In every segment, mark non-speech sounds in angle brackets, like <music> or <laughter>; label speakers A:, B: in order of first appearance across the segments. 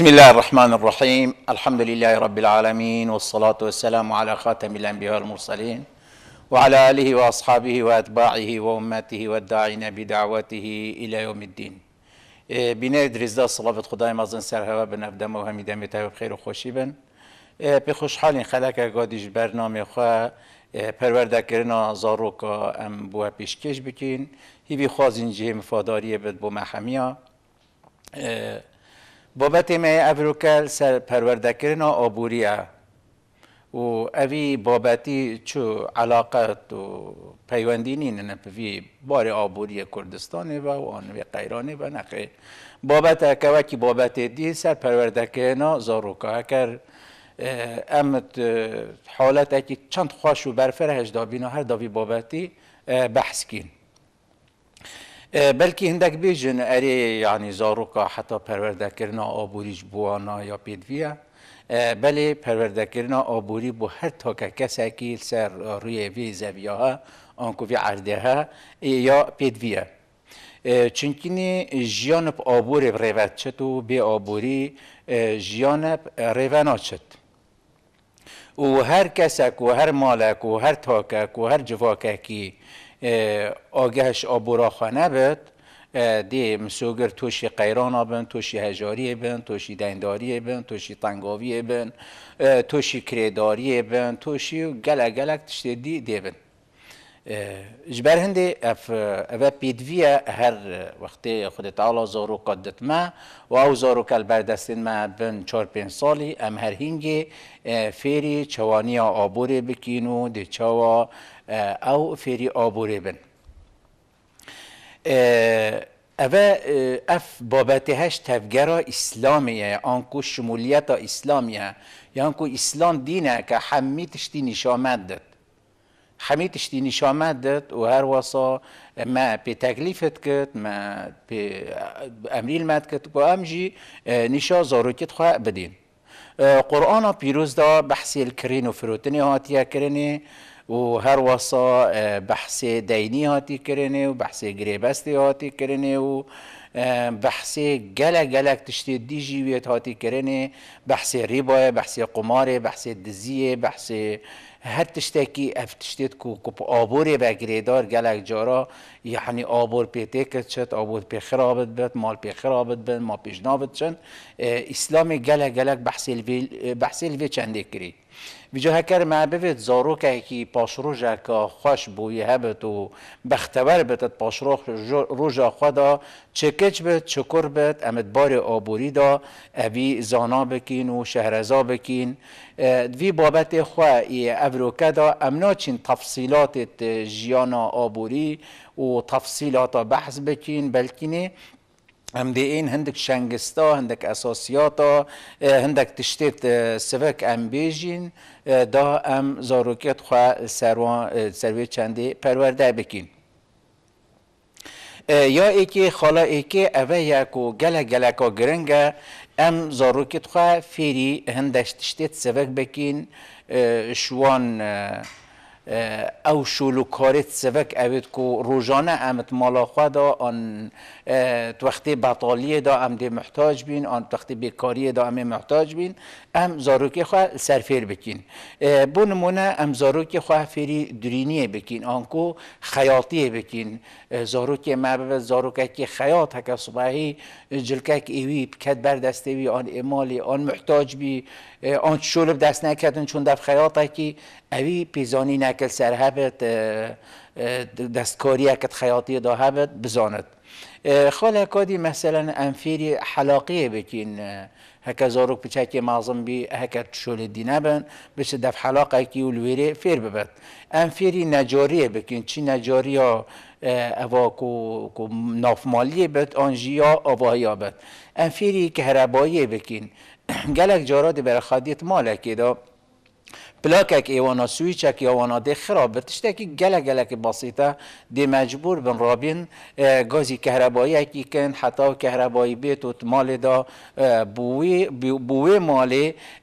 A: بسم الله الرحمن الرحيم الحمد لله رب العالمين والصلاة والسلام على خاتم الأنبياء والمرسلين وعلى آله وأصحابه وأتباعه وأمته والداعين بدعوته إلى يوم الدين إيه، بناء ریزدا صلاة خدای مازن سر هوا به أبدا موهمي همی دمی تایب خیر و خوشی بن إيه، به خوشحالین خلق گادیش برنامه خواه پرورده کرنا ام بوه پیشکش بکین هیوی خواز اینجه مفاداری بد بو محمیا إيه، بابت می افروکل سر پروردکرن آبوریه و اوی بابتی چو علاقت و پیوندی نین وی بار آبوری کردستان و آنوی قیرانی و نقه بابت که وکی بابت دی سر پروردکرنا زاروکا اکر امت حالت اکی چند خواش و برفر هش دابینا هر دابی بابتی بحث کن. بلکی هندک بیجن اری یعنی زاروکا حتی پرورده کردن آبوریش بوانا یا پیدویه بله پرورده کرنا آبوری بو هر تا که کسی که سر روی وی زویه ها آنکو وی عرده ها یا پیدویه چونکنی جیان آبور بریوت چد و به آبوری جیان روینا چد و هر کسک و هر مالک و هر تاکک و هر جواککی آگهش آبورا خانه بد دی مسوگر توشی قیران بن توشی هجاری بن توشی دنداری بن توشی تنگاوی بن توشی کریداری بن توشی گلگ گلگ تشتی دی دی جبر هندي اف اف هر وقت خود تعالى زارو قدت ما و او زارو کل بردستین ما بن چار پین سالی ام هر هنگی فیری چوانی آبوره بکینو دی چوا او فیری آبوره بن اف اف بابت هش اسلامیه آنکو شمولیت اسلامیه یعنی کو اسلام دینه که همی تشتی نشامد همه تشتی نشامدت و هر واسا ما به تکلیفت کت ما به امریل مد کت و امجی آه، نشا زاروکت خواه بدین آه، قرآن پیروز دا بحثی الکرین و فروتنی هاتیه کرنی و هر وصا بحث دینی هاتی کرنه و بحث گریبستی هاتی کرنه و بحث گلک گلک تشتی دی جیویت هاتی کرنه بحث ریبای بحث قمار بحث دزیه بحث هر تشتکی اف تشتید کو کپ و بگریدار گلک جارا یعنی آبور پی تکت شد آبور پی خرابت بد مال پی خرابت بد ما پیش نابت شد اسلام گلک گلک بحث الوی بحث الوی چنده کرید ویژه هکر بود زارو که کی پاش روژا که خوش بوی هبت و بختور بتد پاش روژا خدا چکچ به چکر بت امد بار آبوری دا اوی زانا بکین و شهرزا بکین دوی بابت خواه ای افروکه دا امنا چین تفصیلات جیان آبوری و تفصیلات بحث بکین بلکینه امديين هندك شنغستا هندك اساسياتا هندك تشتيت سفك ام بيجين دا ام زاروكيت خوا سروان سروي چندي پرورده بكين یا ایکی خالا ایکی اوه یکو گله گله که گرنگه ام زاروکیت خواه فیری هندش تشتیت سوک بکین شوان او شلو کارت سوک اوید کو روزانه امت مالا خدا آن وقتی بطالیه دا ام دی محتاج بین آن وقتی بیکاری دا ام محتاج بین ام زاروکی خواه سرفیر بکین بو نمونه ام زاروکی خواه فری درینیه بکین آنکو خیاطیه بکین زاروکی مبب زاروکی که خیاط هکا صبحی جلکک ایوی بکت بر دستوی آن امالی آن محتاج بی آن شولب دست نکردن چون دف خیاط هکی اوی پیزانی دا هبت بزاند دەستکۆریەکەت اکادی مثلا انفیری مثلا بکین هکا زاروک حەلاقیە که هەکە بی هکا مازمبی دینه شۆلی بشه دف دەف حەلاقێکی و لێرێ فیر ببێت. انفیری نجاریه بکین چی و مالیه بد آنجی ها ئەوایا ها که انفیری کهربایی بکین گلک جارا برخادیت مالکی دا. ایوانا ایوانا سویچ خراب دێ خراپبر گل که گەلەکی بسیطه ده مجبور بن رابین گازی کهربایی اکی کن حتا کهربایی بێت و دا بوی مال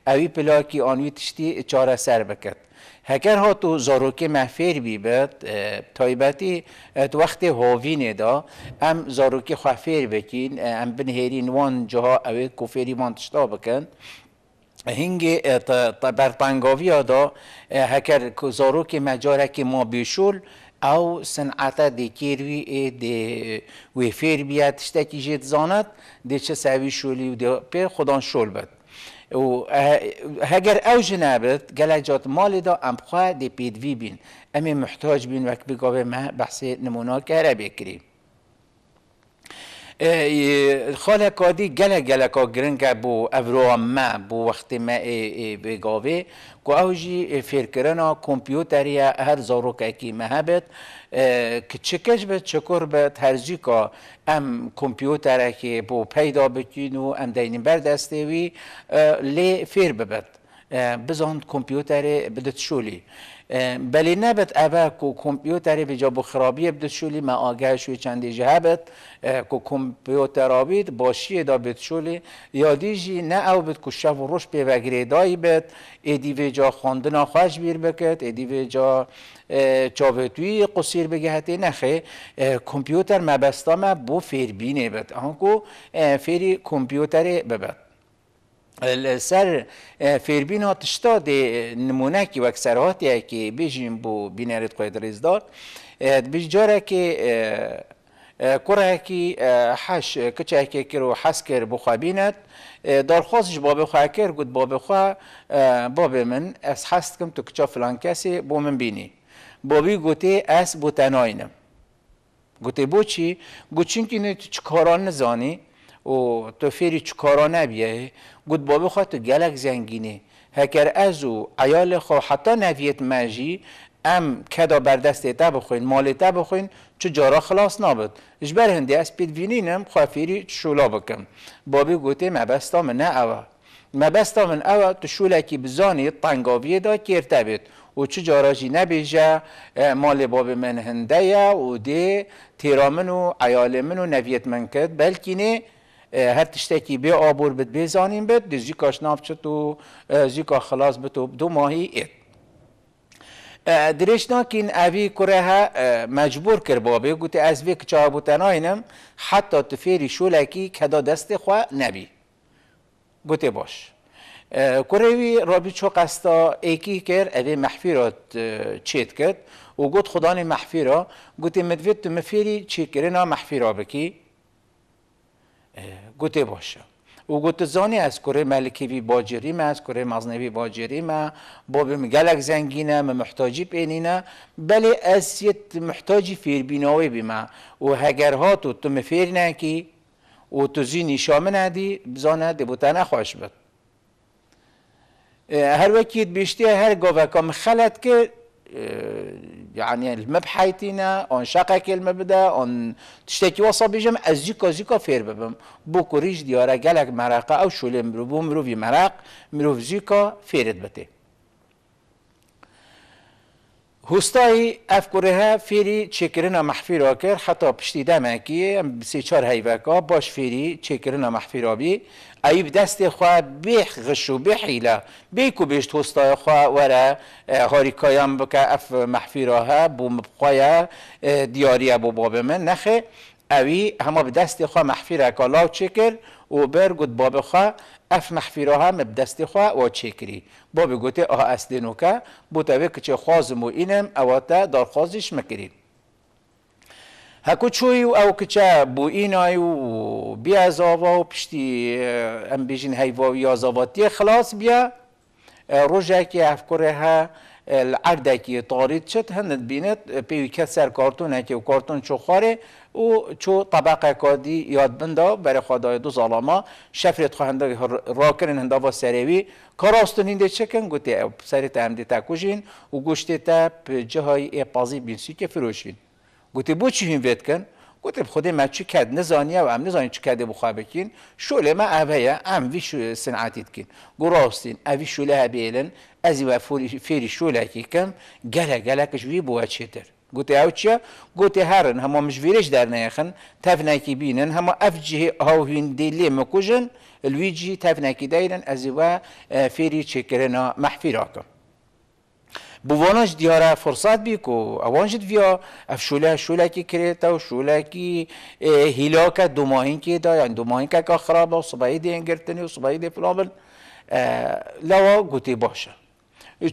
A: اوی پلاکی آنوی تشتی ها تو زاروکی محفیر بی بد تایبتی تو وقت هاوین دا ام زاروکی خفیر بکین ام بنهیرین وان اوی کفیری من تشتا بکن هنگی برطانگاوی دا هکر زاروک مجارک ما بیشول او صنعت دی کیروی دی ویفیر بیاد که جید زاند دی چه سوی شولی و دی پی خودان شول بد و هگر او جنابت گلجات مال دا امخواه دی پیدوی بین امی محتاج بین وک بگاوه ما بحث نمونا که را بکریم خالکادی گله گله کا گرنگ بو اورام ما بو وقت ما بگاوه که اوجی فرکرانا کمپیوتری هر زارو که اکی مهبت که چکش بد چکر بد هر جی که ام کمپیوتر که بو پیدا بکین و ام دینیم بردسته وی لی فیر ببد بزاند کمپیوتری بدت شولی بلی نبت اوه که کمپیوتری به جا بخرابی بد شولی ما آگاه شوی چندی جهابت کو که کمپیوتر آبید باشی دا بد شولی یادی نه او بد و روش به وگری دایی بد ایدی به جا خاندن خوش بیر بکد ایدی به جا چاوتوی قصیر بگهتی نخه کمپیوتر مبستا بو فیر بینه بد آنکو فیری کمپیوتر ببد سر فیربین ها تشتا دی نمونه که وک سرهاتی که بیشیم بو بینرد قید ریزدار بیش جاره که کره که حش کچه که کرو حس کر بخوابیند درخواستش باب خواه کرد گود باب خواه باب من از حس کم تو کچه فلان کسی بو من بینی بابی گوته از بو تناینم گوته بو چی؟ گوت چون که تو چکاران نزانی و تو فیری چکاران نبیه گود تو گلک زنگینه هکر او عیال خو حتی نویت مجی ام کدا بر دست تا بخوین مال تا بخوین چو جارا خلاص نابد اجبر هندی از پید وینینم خافیری شولا بکم بابی گوته مبستا من نه اوا مبستا من اوا تو شولکی بزانی تنگاویه دا کرته بید و چو جاراجی نبیجه مال باب من هنده و ده تیرامن و عیال من و نویت من کد بلکی هر تشتکی بی آبور بد زانیم بد دی کاش ناف چت و خلاص بد و دو ماهی اید که این اوی کره ها مجبور کر بابه گوته از وی کچا بوتناینم حتی تفیری شولکی کدا دست خوا نبی گوته باش کره وی رابی چو قستا ایکی کر اوی محفی را چیت کرد و گوت خدان محفی را گوته مدوید تو مفیری چی کرنا محفی را بکی گوته باشه او گوته زانی از کره ملکیوی باجری ما از کره مزنوی باجری ما باب گلک نه ما محتاجی نه بله اسیت محتاجی فیر بیناوی ما و هگر ها تو مفیر نکی و تو زی نشامه ندی بزانه دی خواش نخواش بد هر وکیت بیشتی هر گاوکام خلط که آه، يعني المب المبحيتنا اون كلمه بدا اون تشتكي وصا بجم ازيكا زيكا فير ببم بو كوريج ديارا قالك مراقه او شولم بو مروفي مراق مروف زيكا فيرت بتي اف ها فیری چکرنا محفی را کرد حتی پشتی دمه که سی چار هیوکا باش فیری چکرنا محفی را بی ایب دست خوا بیخ غشو بیحیلا بیکو بیشت هستای خواه وره هاری کایم بکه اف محفی را ها بو مبقای دیاریه باب من نخه اوی همه به دست خواه محفی را کلاو چکر و بر باب خواه اف محفیرها هم دست خواه و چه کری با بگوته آه اصدینو که که چه خوازم و اینم اواتا خوازش مکری. هکو چوی و او کچه بو این و بی آوا و پشتی ام بیجین هیواوی خلاص بیا روژه که افکره ها العرده که تارید شد هند بیند پیوی که سر کارتون هکی و کارتون چو خاره او چو طبقه کادی یاد بنده برای خدای دو ظالما شفرت خواهنده را کرن هنده و سریوی کاراستن هنده چکن گوته سری تا دیتا و گوشته تا جهای ای بینسی که فروشین گوته بو چی هم وید کن گوته خود ما چی کد نزانیه و ام نزانی چی کده بخواه بکین شوله ما اوهیه ام وی شو کن گو راستین اوی شوله ها بیلن ازی و فری شوله که کم گله گله کش وی بوه گوتی ئەوچە گوتی همه مجویرش در نیخن تفنکی بینن همه افجه هاو هەمە ئەفجیهی هاوهیندی لێ تفنکی دیرن از دایرن اه، فیری چکرنا محفی مەحفیراکەم. بوانش دیاره فرصت بیکو کو اوانش ویا اف شوله شوله کی کریتا و شوله کی هیلاک دو ماهین که دا یعنی دو ماهین که که خراب و صبایی دی انگرتنی و صبایی دی فلابل اه، لوا گوتی باشه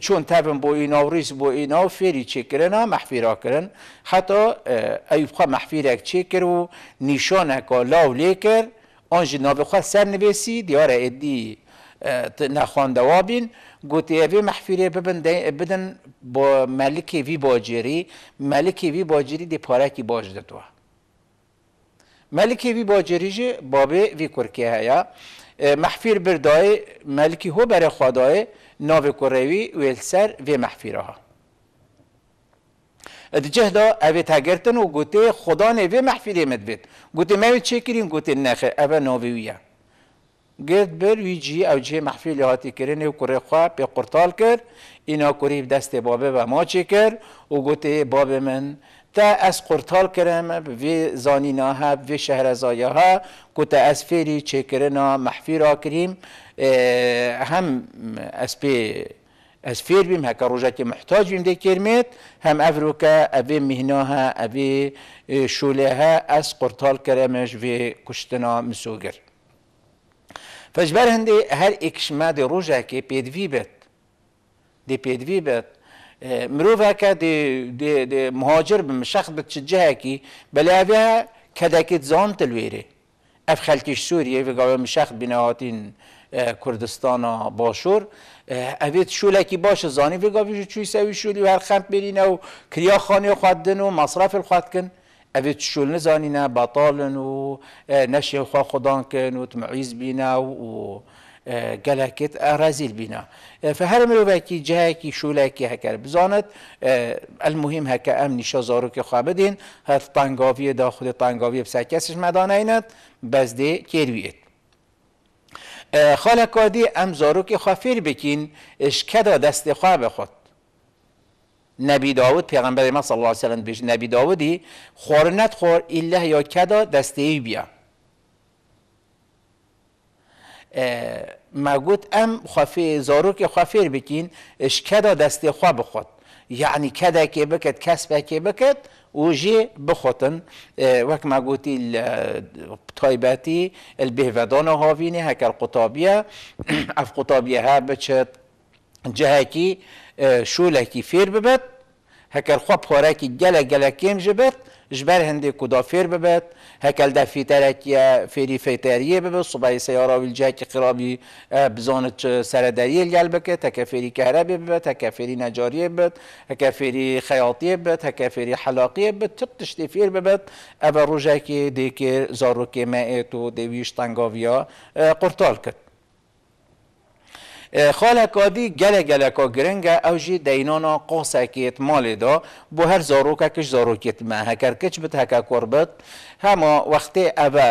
A: چون تبن بو اینا و با بو اینا و فیری چه کرن محفیرا کرن حتی ایوب خواه محفیرک چه کر و نیشانک لاو لیکر کر آنج نابی خواه سر نویسی دیار ادی نخواندوابین گوتی اوی محفیره ببن بدن با ملک وی باجری ملکیوی وی باجری دی پارکی باج تو ملک وی باجری بابه وی کرکیه هیا محفیر دای ملکی هو بر خدای ناوی کوروی ویلسر وی محفیرها ادجه دا اوی تگرتن و گوته خدا وی محفیره مد گوته موی چه کریم گوته نخه اوی ناوی ویا. گرد بر وی جی او جی محفیل هاتی کرن و کره خواه پی قرطال کرد اینا کریب دست بابه و ما چه کرد و گوته باب من تا از قرطال کرم و زانینا ها و شهرزایا ها گوتا از فیری چکرنا محفی را کریم هم از پی از فیر بیم که محتاج بیم دی کرمید هم افروکا اوی مهناها اوی شوله ها از قرطال کرمش و کشتنا مسوگر فجبر هنده هر اکشما دی روژه که پیدوی بید دی پیدوی بید مروفك دي دي دي مهاجر بمشخ بتشجهكي بلاويها كدكت زان تلويري اف خلكش سوريا في قوي مشخ بنهاتين کردستان باشور اوید شولکی باش زانی وی گاوی چوی سوی شولی و هر خمپ برین و کریا خانی خواهدن و مصرف خواهد کن اوید شول نزانی نه بطالن و نشی خواه خودان کن و تمعیز بینا و گلکت ئارازیل بینا فهر کی شوله کی هکر بزاند المهم هەکە ئەم زارو که خواه بدین هر تانگاویە دا کسش ایند ایند بزده کرویت کێویێت ام زارو که خواه فیر بکین اش کدا دست خواه بخود نبی داود پیغمبر ما صلی الله علیه و سلم نبی داودی خورنت خور ایله یا کدا دسته ای بیا مگوت ام خفی زارو که خفیر بکین اش کدا دست خوا بخواد یعنی کده که بکت کسب که بکت و بخوتن وک مگوتی تایبتی البهودان هاوینه هکر قطابیه، <clears throat> اف قطابیه ها بچت جهکی شولکی فیر ببت هکر الخواب که گله گله کم جبت جبر هندي كودا فير ببت هكال ده في ترك يا فيري في تاريه ببت صباي سيارة والجاك قرابي بزانت سرداريه القلبك هكا فيري كهربي ببت هكا فيري نجاريه ببت هكا فيري خياطيه حلاقیه هكا فيري حلاقيه ببت تبتش فير ببت أبا رجاكي زاروكي مائتو ديويش قرطال خاله دی گله گله کا گرنگه او جی دینانا قاسکیت مالی دا بو هر زاروکا کش زاروکیت ما هکر کچ بت کار کربت هما وقتی اوه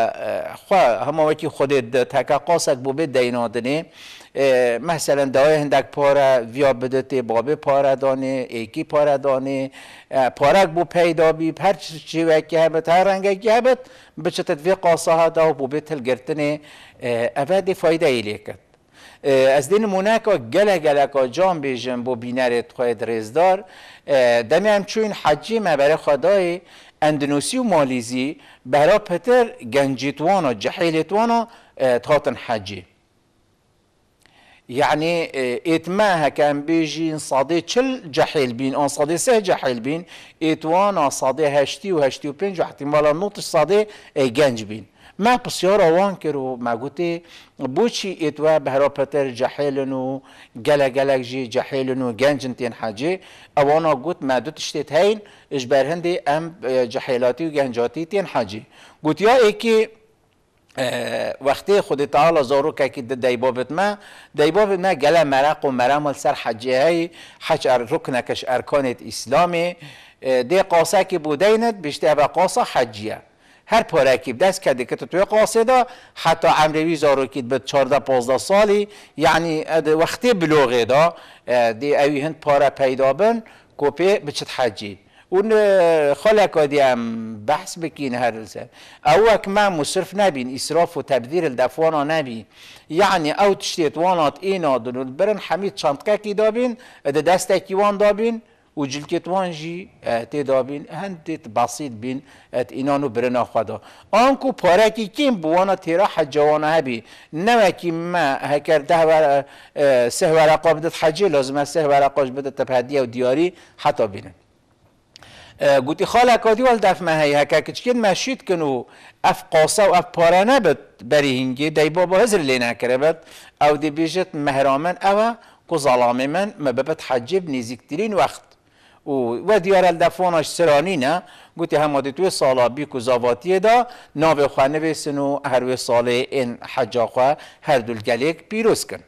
A: خواه هما وکی خودی دت هکا قاسک بو به دینادنی مثلا دای هندک پاره ویا بدته باب پاره دانه ایکی پاره دانه پارک بو پیدا بی هر چی وکی همت هر رنگه هبت بچتت وی قاسه ها دا بو بیت گرتنه اوه دی فایده ایلی کد از دین و گله که جام بیجن با بینرت خواهد رزدار دمی چون حجی برای خدای اندونوسی و مالیزی برا پتر گنجیتوانا جحیلتوانا تاتن حجی یعنی اتماها کان بیجی صادی چل جحیل بین آن صادی سه جحيل بين اتوانا و هشتي وهشتي و احتمالا نوتش صادی گنج بین من بسیار آوان کرو ما گوتی بوچی ایتوا بهرا پتر جحیلنو گلگ گلگ جی جحیلنو گنجن تین حاجی اوانا گوت ما دو تشتیت هین اجبر هندی ام جحیلاتی و گنجاتی تین حاجی گوت یا ایکی وقتی خود تعالی زارو که که دیبابت ما دیبابت ما گله مرق و مرمال سر حجه های حج رکنکش ارکانت اسلامی دی قاسه که بودینت بشته به قاسه حجیه هر دست کرده کردی توی توێ حتی حتا ئەمرەوی کید به 14 15 سالی یعنی بلوغه دا دی اوی هند پیدا پیدا بن کۆپێ بچت حەجی. اون خلق هم بحث بکین هر لسه او اک ما مصرف نبین اصراف و تبدیر الدفوانا نبی یعنی او تشتیت وانات اینا دنون برن حمید چندکه کی دابین ده دست کی وان دابین وجلكت وانجي اه، تدابين هندت بسيط بين ات اه، انانو برنا خدا انكو پارکی كيم بوانا تیرا حجوانا هبي نمکی ما هکر ده ور سه اه، ورقا بدت حجي لازم سه ورقاش بدت تبهدية و دیاری حتی بینن گوتی خاله کادی وال دف مهی هکا کچکین مشید اف قاسه و اف پاره نبت بری هنگی دی بابا هزر لی نکره بد او دی بیجت مهرامن او کو ظلام من مببت حجب نزیکترین وقت و و دیار الدفاناش سرانینه گوتی دی توی سالا کو و زاواتیه دا ناو خانه بسن و هر ساله این حجاخه هر دول گلیک پیروز کن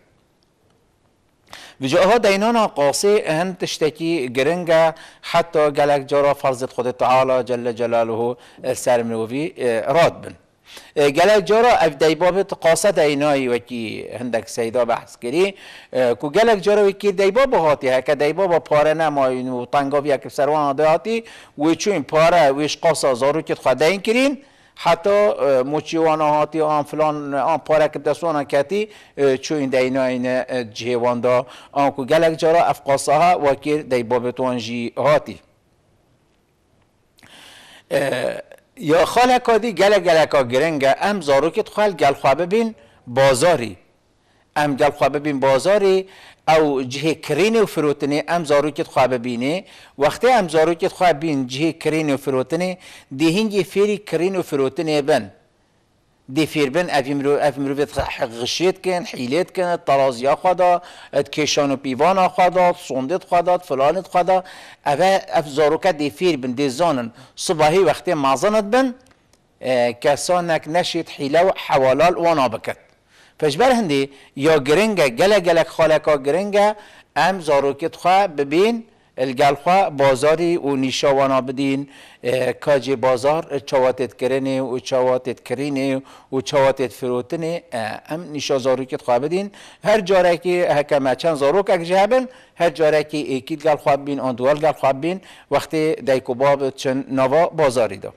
A: وجاها دینانا قاسه هن تشتکی گرنگا حتی گلک جارا فرضت خود تعالی جل جلاله و راد بن گلک جارا افدای بابت قاصد اینایی کی هندک سیدا بحث کری کو گلک جارا وکی دای بابا هاتی هک دای بابا پاره نماین و تنگاوی یک سروان و و چون پاره ویش قاصا زارو که این کرین حتی موچیوان هاتی آن فلان آن که دستوان کتی چو این دینا این جهوان دا آن کو گلک جارا افقاسه ها وکیر دی بابتوان جی هاتی یا خالکا دی گل گلکا گرنگه ام زاروکت خوال گل خواه ببین بازاری ام گل خواه ببین بازاری او جهه کرین و فروتنه ام زاروکت خواه ببینه وقتی ام زاروکت خواه بین جهه کرین و فروتنه دیهنگی فیری کرین و فروتنه بند دي فيربن اف مرو اف مروت غشیت کن حیلت کن ترازیا خدا ات کشان و پیوان خدا صندت خدا فلانت خدا اف اف زاروکه دي فيربن دي زانن صباحي وقتي ما مازنت بن آه، کسانک نشید حیله و حوالال وانا بكت فجبر هندي يا جرينجا جلا گلک خالكا جرينجا ام زاروکت خواه ببین الگلخوا بازاری و نیشاوانا بدین کاج بازار چواتت کرنه و چواتت کرینه و چواتت فروتنه هم نیشا زاروکیت خواه بدین هر جاره که حکمه چند زاروک اگر هر جاره که ایکید گل بین آن دوال گل بین وقتی دیکوباب چن نوا بازاری دا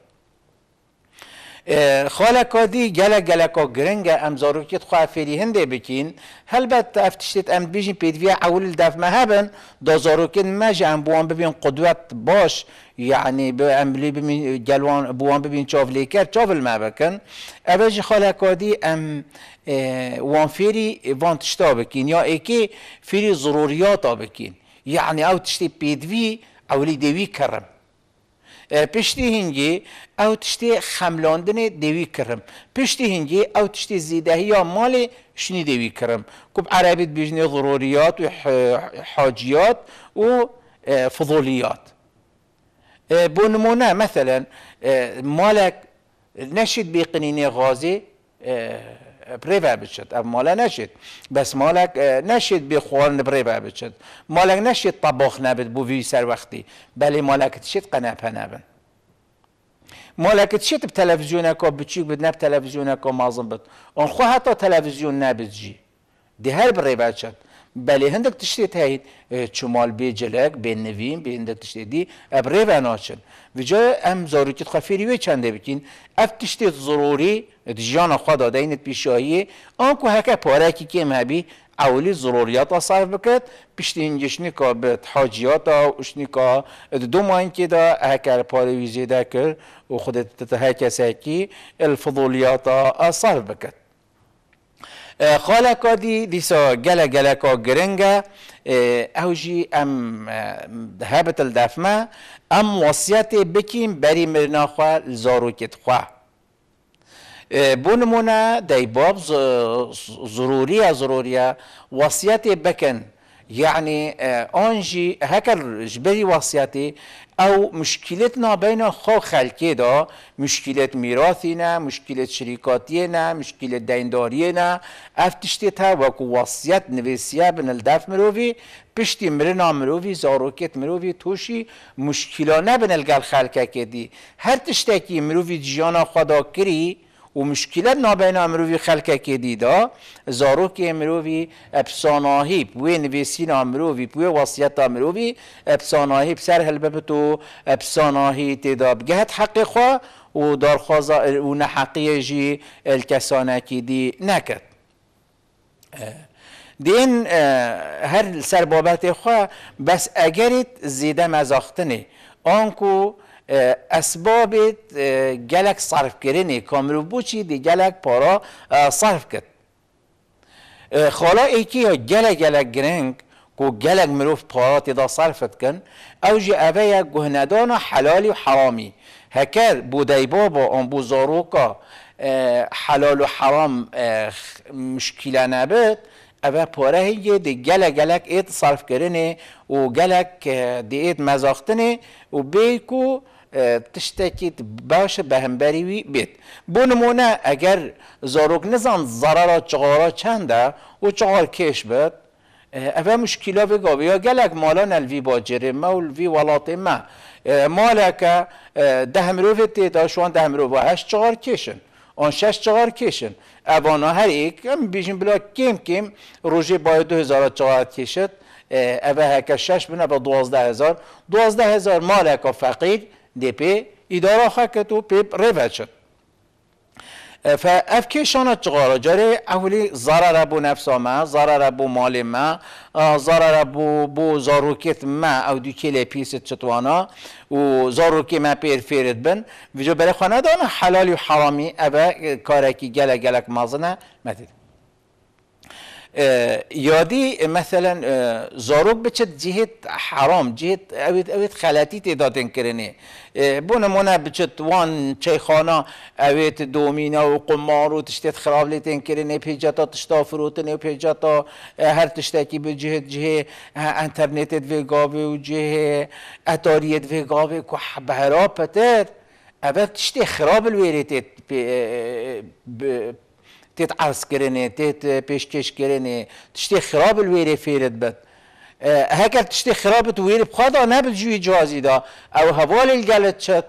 A: خالکا دی گلک گلکا گرنگ امزارو کت خواه فری هنده بکین هلبت افتشتت ام بیجین پیدوی اول دف مهبن دازارو کت مجه ام بوان ببین قدوت باش یعنی به ام بلی ببین گلوان بوان ببین چاو لیکر چاو المبکن اوش خالکا دی ام وان فری وان تشتا بکین یا ایکی فری ضروریاتا بکین یعنی او تشتی پیدوی اولی دوی کرم پشتی هنگی او تشتی خملاندن دوی کرم پشتی هنگی او تشتی زیدهی یا مال شنی دوی کرم کب عربیت بیجنی ضروریات و حاجیات و فضولیات نمونه مثلا مالک نشید بیقنین غازی پریوه بچت او ماله نشید بس مالک نشید بی خوان پریوه بچت مالک نشید طباخ نبید بو وی سر وقتی بلی مالک تشید قنپه نبن مالک تشید تلویزیون که بچیک بید نب تلویزیون که مازم بید اون خو تا تلویزیون نبید جی دی هر بله هندک تشتی تهید چمال بی جلک بین هندک تشتی دی تشتی و ناچن و جای ام زاروکیت خفیری وی چنده بکین اف دیجان ضروری داده خوا پیشایی بیشاهی که هکا پارکی کیم هبی اولی ضروریات صرف بکت پشتی اینجشنی که به حاجیات و اشنی که دو ماین که دا هکر پارویزی دا کرد و خودت هکس هکی الفضولیات صرف خالکا دی دیسا گله گلکا گرنگه او جی ام هبت الدفمه ام وصیت بکیم بری مرنا خواه زارو کت خواه بونمونه دی باب ضروریه ضروریه وصیت بکن یعنی یعنی، آنجی هکا جبری وصیاتی او مشکلتنا بین خو خلکی دا مشکلت میراثی نه مشکلت شریکاتیه نه مشکلت دینداریه نه و نویسیه بن الدف مروفی پشتی مرنا مرووی زاروکت مرووی توشی مشکلانه بن الگل کدی هر تشتکی مروی جیانا خدا کری و مشکلت نابین امروی خلک که دیدا زاروک که امروی افساناهی پوی نویسین امروی وصیت امروی افساناهی بسر هلببتو افساناهی تیدا بگهت حق خواه و درخواست و نحقیه جی الکسانه که دی نکد دین هر سر بابت خواه بس اگرت زیده مزاختنه آنکو اسباب گلک صرف کردن کامرو بوچی دی گلک پارا صرف کرد خالا ایکی ها گلک گلک گرنگ کو گلگ مروف پارا دا صرفت کن او جی اوه گهندان حلالی و حرامی هکر با دیبابا آن بو زاروکا حلال و حرام مشکل نبود، اوه پاره یه دی گلک گلک ایت صرف کرنه و گلک دی ایت مزاختنه و بیکو تشته کیت باش به هم بری وی بید. بون منا اگر زارق نزن ضرر چند چنده و چقدر کش بود. اوا مشکل و گابیا گلک مالا نل وی باجر مول وی ولات ما مالا ده مرو فت تا شون ده مرو هشت چهار کشن اون 6 چهار کشن ابانا هر یک بیشین بلا کم کم روزی با 2000 چهار کشت اوا هک شش بنا با 12000 12000 مالکا که دپي إدارة خاكتو بيب ريفاتشر فافکشانت چقدر جاری اولی ضرر بو نفس ما ضرر بو مال ما ضرر بو بو زاروکت ما او دو کل پیست چتوانا و زاروکی ما پیر فیرد بن ویجو برای خانه دانا حلال و حرامی او کارکی گلک گلک مازنه مدید یادی مثلا زاروب بچه جهت حرام جهت اوید اوید خلاتی تعدادن کرنه بون نمونه وان چایخانه اوید دومینا و قمار و تشتیت خراب لیتن کرنه پیجاتا تشتا فروتنه و پیجاتا هر تشتکی به جهت جه انترنتت ویگاوه و جه اتاریت ویگاوه که بهرا پتر اوید تشتی خراب الویرتت تیت عرض کرنه تیت پیشکش کرنه تشتی خراب الویره فیرد بد هکر تشتی خراب تویره بخواد نه بجوی جازی دا او هوال الگلت چد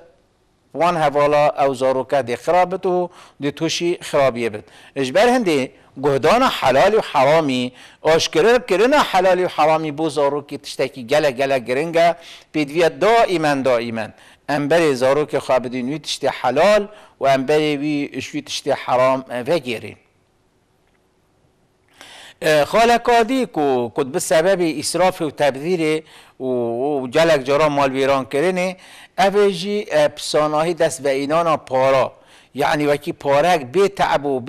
A: وان هوالا او زاروکه دی خرابت و دی توشی خرابیه بد اجبر هنده گهدان حلال و حرامی آشکره کرن حلال و حرامی بو زاروکی تشتکی گله گله گرنگه پیدویه دائما دائما انبری زارو که خواب دین وی تشتی حلال و انبری وی اشوی تشتی حرام وگیرین کادی کو کد به سبب اسراف و تبذیر و جلک جرا مال ویران کرنه اوجی پساناهی دست و اینانا پارا یعنی وکی پارک بی تعب و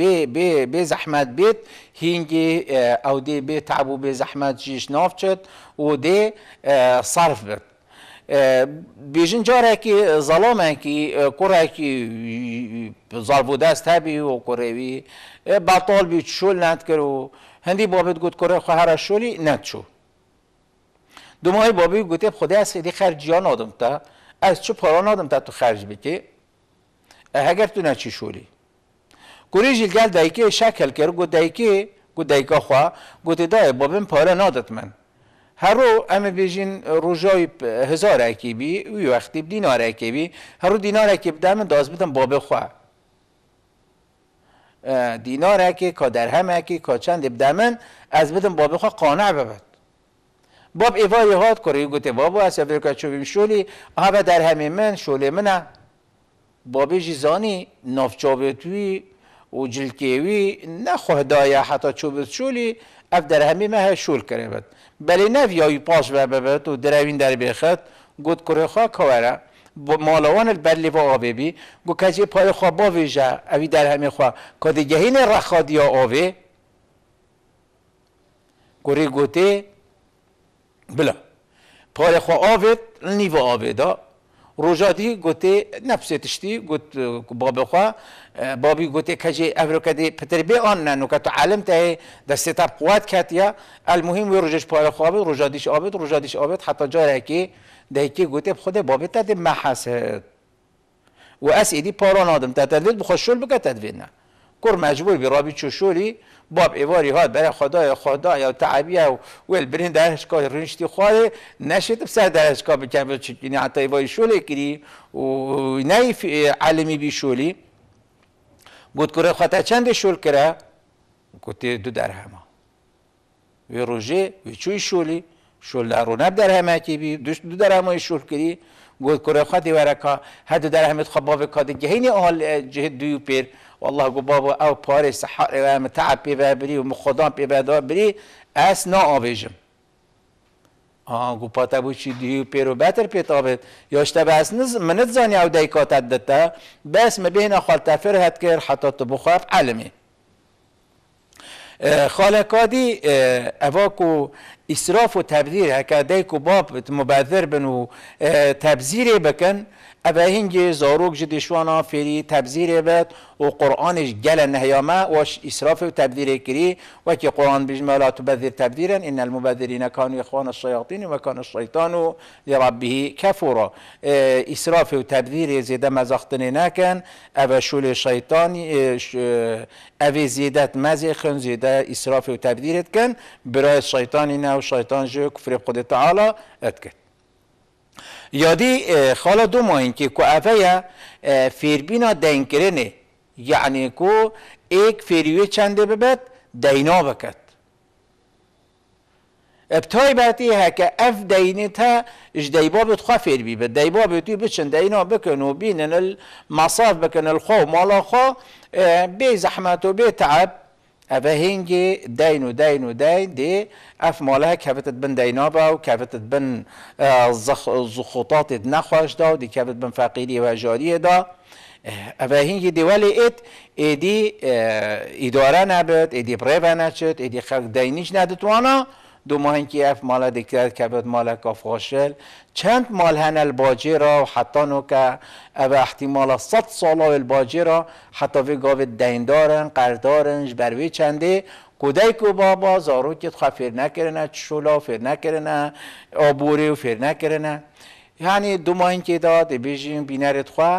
A: به زحمت بیت هینگی او دی به تعب و به زحمت جیش ناف شد و دی صرف بیت بیژن جاره که ظلام که کره که ظرف دست هبی و کروی بطال بی شل ند کرو هندی بابید گوت کره خوهر شولی؟ ند شو دو بابی گوته خدا از خیلی خرجی نادم تا از چه پارا نادم تا تو خرج بکی اگر تو نچی شولی کوری جلگل دایکی شکل کرد گو دایکه گو دایکه خواه گوته دای بابیم پاره نادت من هر رو هەرۆ ئەمە بێژین هزار هزارێکی بی وقتی دینار دینارێکی بی دینار دینارێکی بدم، داز دینار بۆ که دینارێکی کا که کا چند من، از بدم باب بخوا قانع بود. باب ئێوای هاات کوڕی گوتێ بابە ئەسەکە چوبیم شۆلی در همه من منه بابی جیزانی زانی توی، و جلکێوی حتی حتا شولی چولی در همه مه شول کرێبێت بەلی نەڤیاوی پاش و ببێت و گود کره گوت کوڕێخوا مالوان مالەوانت و و بی گو در پایخوا بۆ کدی ئەوی دەرهەمیخوا کۆدیگەهینە آوی. گوری گوته. پای پای خو آوید نیو دا روجادی گوته نفس تشتی گوت باب خوا بابی گوته کجی امریکا دی پتر بی آن ننو که تو عالم تای دسته تب قوات کتیا المهم وی روجش پار خوابه روجادیش آبد روجادیش آبد حتی جا رکی دهکی گوته خود بابی تا دی محسد و اس ایدی پاران آدم تا تدوید بخواد شل بگه تدوید نه کور مجبور بی رابی چوشوری باب ایواری هاد برای خدای خدا یا تعبیه و ویل برین درشکا رنشتی خواهی نشید بسر درشکا بکن چکنی حتی ایواری شولی کری و نیف علمی بی شولی گوت کره خاطر چند شول کره گودی دو همه وی روژه وی چوی شولی شول در رو نب درهمه که بی دو همه شول کری گوت کره خاطر ورکا هدو دو درهمت خواب باوکا دیگه هینی آل جهد دویو پیر والله گو او پاره سحر و متعب پی بری و مخدان پی بری اس نا آویجم آن آه، گو پاتا بو چی دیو پی رو بتر پی تابد یاشتا بس نز منت زانی او دی کاتت دتا بس مبین خال تفر هد کر حتا تو بخواب علمی اه، خالقادي اه، اواکو اسراف و تبذیر هکا ديكو باب مبذر بن و تبذير بکن اوه هنگی زاروک جدی شوانا فری تبذیر بد و قرآنش گل نهیامه واش اسراف و تبذیر کری و که قرآن بجمع لا تبذر تبدیرن این المبذیرین کانوا اخوان الشیاطین و کان الشیطان لربه کفورا اسراف و تبذیر زیده مزاختنی نکن اوه شول شیطان اوه زیده مزیخن زیده اسراف و تبذیرت کن برای شیطان نه و شیطان جو کفر خود تعالی اتکن یادی خالا دو ماهین که کو اوه فیربینا دینکرنه یعنی کو ایک فیریوی چنده ببد دینا بکد ابتای بعدی که اف دینه تا اج دیبا بد فیربی بد دیبا بچن دینا بکن و بینن المصاف بکن الخو مالا خو بی زحمت و بی تعب بهنگی دین و دین و دین دی اف ماله کبتت بن دینابا و کبتت بن زخ زخوطات نخواش دا و دی کبتت بن فقیری و جاری دا اوهینگی دیوال ایت ایدی اداره نبود ایدی پریوه نچد ایدی خلق دینیش ندتوانا دو ماه ماهنکی اف مال دکتر کبد مالا غاشل، چند مال هن الباجه را حتی نو که او احتمالا صد سالا الباجی را حتی وی گاو دیندارن قردارن بروی چنده کودای کو بابا زارو که خفیر نکرنه چشولا فیر نکرنه آبوری و فیر نکرنه يعني ماين كي داد بيجين بینرت خوا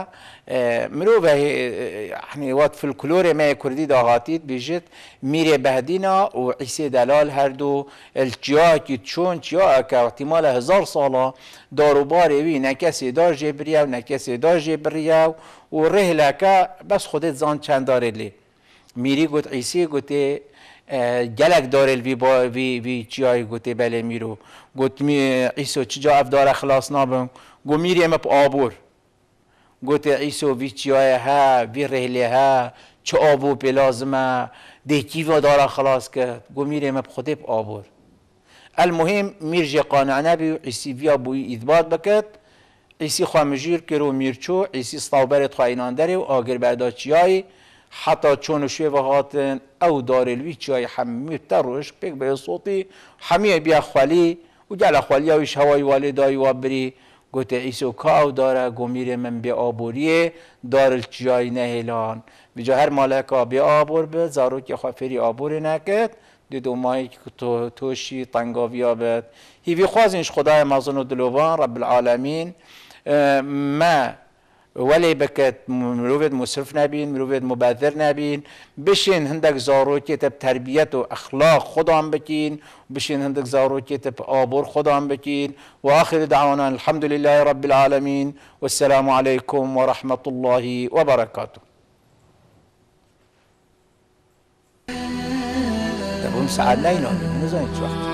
A: آه، مرو به یعنی آه، يعني وقت الكلور ما كردي داغاتید بيجت ميري بهدينا و عیسی دلال هردو الجيا كي تشون جيا كا احتمال هزار دارو باري وي نکسی دار جبريا و نکسی دار جبريا و رهلکه بس خودت زان چند داره لی میری گوت عیسی گوته گلک داره وی با وی وی چیای گوته بله میرو گوت می چی جا افدار خلاص نابم گو میریم اپ آبور گوت عیسو وی چیای ها وی رهله ها چه آبو بلازمه دیکی و داره خلاص کرد گو میری ام خودب آبور المهم میر قانع نبی و عیسی وی بوی اثبات بکت عیسی خواه کرو میرچو عیسی ستاوبرت خواه اینان داره و آگر چیایی حتی چون شیوه هاتن او دارلوی چای حمی تروش پیک به صوتی حمی بیا خالی و جل خالی اوش هوای والدای و بری گوت ایسو کاو داره گمیر من به آبوریه دارل چای نهیلان بجا هر مالکا به آبور به زارو که خفری آبور نکد دو ماهی که تو توشی تنگاویا بد هیوی اینش خدای مازن و دلوان رب العالمین ما ولی بکت مروفت مصرف نبین مروفت مبادر نبین بشین هندک زاروکی تب تربیت و اخلاق خودم بکین بشین هندک زاروکی تب آبور خودم بکین و آخر دعوانا الحمد لله رب العالمین والسلام علیکم و رحمت الله و برکاته دبون ساعت نینانی نزنید وقتی